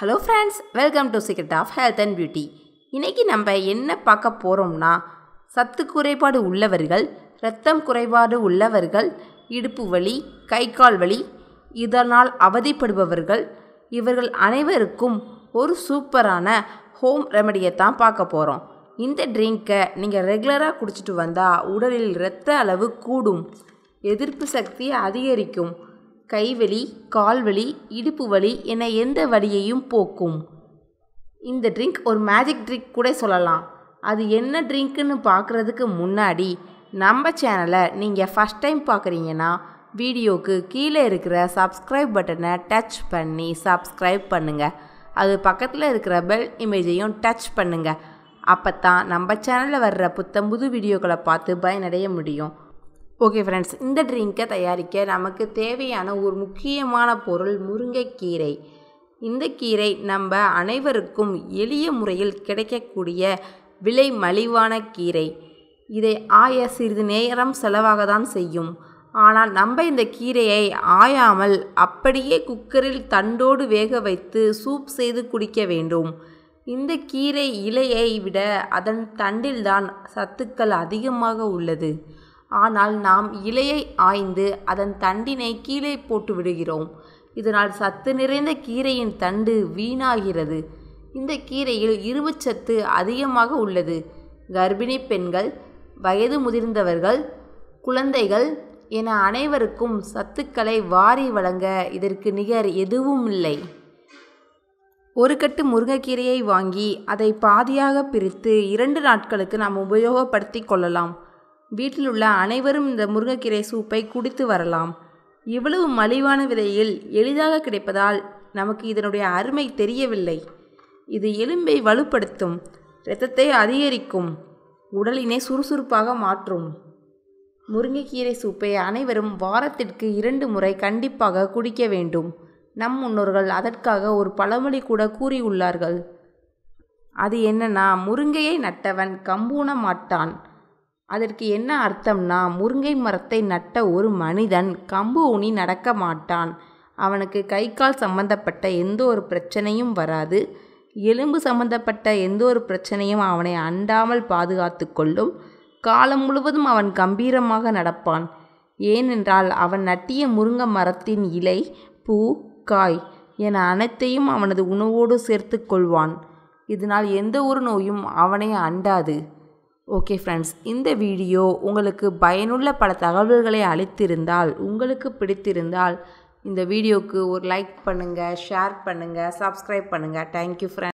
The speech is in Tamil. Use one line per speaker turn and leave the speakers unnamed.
hello friends welcome to secret of health and beauty இன்றைக்கி நம்ம என்ன பார்க்க போகிறோம்னா சத்து குறைபாடு உள்ளவர்கள் ரத்தம் குறைபாடு உள்ளவர்கள் இடுப்பு வலி கை கால் வலி இதனால் அவதிப்படுபவர்கள் இவர்கள் அனைவருக்கும் ஒரு சூப்பரான ஹோம் ரெமடியை தான் பார்க்க போகிறோம் இந்த ட்ரிங்க்கை நீங்கள் ரெகுலராக குடிச்சிட்டு வந்தால் உடலில் இரத்த அளவு கூடும் எதிர்ப்பு சக்தி அதிகரிக்கும் கைவலி கால்வலி இடுப்பு வலி என எந்த வலியையும் போக்கும் இந்த ட்ரிங்க் ஒரு மேஜிக் ட்ரிங்க் கூட சொல்லலாம் அது என்ன ட்ரிங்க்குன்னு பார்க்குறதுக்கு முன்னாடி நம்ம சேனலை நீங்கள் ஃபஸ்ட் டைம் பார்க்குறீங்கன்னா வீடியோக்கு கீழே இருக்கிற சப்ஸ்கிரைப் பட்டனை டச் பண்ணி சப்ஸ்கிரைப் பண்ணுங்கள் அது பக்கத்தில் இருக்கிற பெல் இமேஜையும் டச் பண்ணுங்கள் அப்போ தான் நம்ம சேனலில் வர்ற புத்தம் புது வீடியோக்களை பார்த்து பயனடைய முடியும் ஓகே ஃப்ரெண்ட்ஸ் இந்த ட்ரிங்கை தயாரிக்க நமக்கு தேவையான ஒரு முக்கியமான பொருள் முருங்கைக்கீரை இந்த கீரை நம்ம அனைவருக்கும் எளிய முறையில் கிடைக்கக்கூடிய விலை மலிவான கீரை இதை ஆய சிறிது நேரம் செலவாக தான் செய்யும் ஆனால் நம்ம இந்த கீரையை ஆயாமல் அப்படியே குக்கரில் தண்டோடு வேக வைத்து சூப் செய்து குடிக்க வேண்டும் இந்த கீரை இலையை விட அதன் தண்டில்தான் சத்துக்கள் அதிகமாக உள்ளது ஆனால் நாம் இலையை ஆய்ந்து அதன் தண்டினை கீழே போட்டு விடுகிறோம் இதனால் சத்து நிறைந்த கீரையின் தண்டு வீணாகிறது இந்த கீரையில் சத்து அதிகமாக உள்ளது கர்ப்பிணி பெண்கள் வயது முதிர்ந்தவர்கள் குழந்தைகள் என அனைவருக்கும் சத்துக்களை வாரி வழங்க இதற்கு நிகர் எதுவும் இல்லை ஒரு கட்டு முருங்கைக்கீரையை வாங்கி அதை பாதியாக பிரித்து இரண்டு நாட்களுக்கு நாம் உபயோகப்படுத்தி கொள்ளலாம் வீட்டில் உள்ள அனைவரும் இந்த முருங்கைக்கீரை சூப்பை குடித்து வரலாம் இவ்வளவு மலிவான விலையில் எளிதாக கிடைப்பதால் நமக்கு இதனுடைய அருமை தெரியவில்லை இது எலும்பை வலுப்படுத்தும் இரத்தத்தை அதிகரிக்கும் உடலினை சுறுசுறுப்பாக மாற்றும் முருங்கைக்கீரை சூப்பை அனைவரும் வாரத்திற்கு இரண்டு முறை கண்டிப்பாக குடிக்க வேண்டும் நம் முன்னோர்கள் அதற்காக ஒரு பழமொழி கூட கூறியுள்ளார்கள் அது என்னன்னா முருங்கையை நட்டவன் கம்பூன மாட்டான் அதற்கு என்ன அர்த்தம்னா முருங்கை மரத்தை நட்ட ஒரு மனிதன் கம்பு ஊனி நடக்க மாட்டான் அவனுக்கு கை கால் சம்பந்தப்பட்ட எந்த ஒரு பிரச்சனையும் வராது எலும்பு சம்பந்தப்பட்ட எந்த ஒரு பிரச்சனையும் அவனை அண்டாமல் பாதுகாத்து கொள்ளும் காலம் முழுவதும் அவன் கம்பீரமாக நடப்பான் ஏனென்றால் அவன் நட்டிய முருங்க மரத்தின் இலை பூ காய் என அனைத்தையும் அவனது உணவோடு சேர்த்து கொள்வான் இதனால் எந்த ஒரு நோயும் அவனை அண்டாது ஓகே ஃப்ரெண்ட்ஸ் இந்த வீடியோ உங்களுக்கு பயனுள்ள பல தகவல்களை அளித்திருந்தால் உங்களுக்கு பிடித்திருந்தால் இந்த வீடியோவுக்கு ஒரு லைக் பண்ணுங்கள் ஷேர் பண்ணுங்கள் சப்ஸ்கிரைப் பண்ணுங்கள் தேங்க்யூ ஃப்ரெண்ட்ஸ்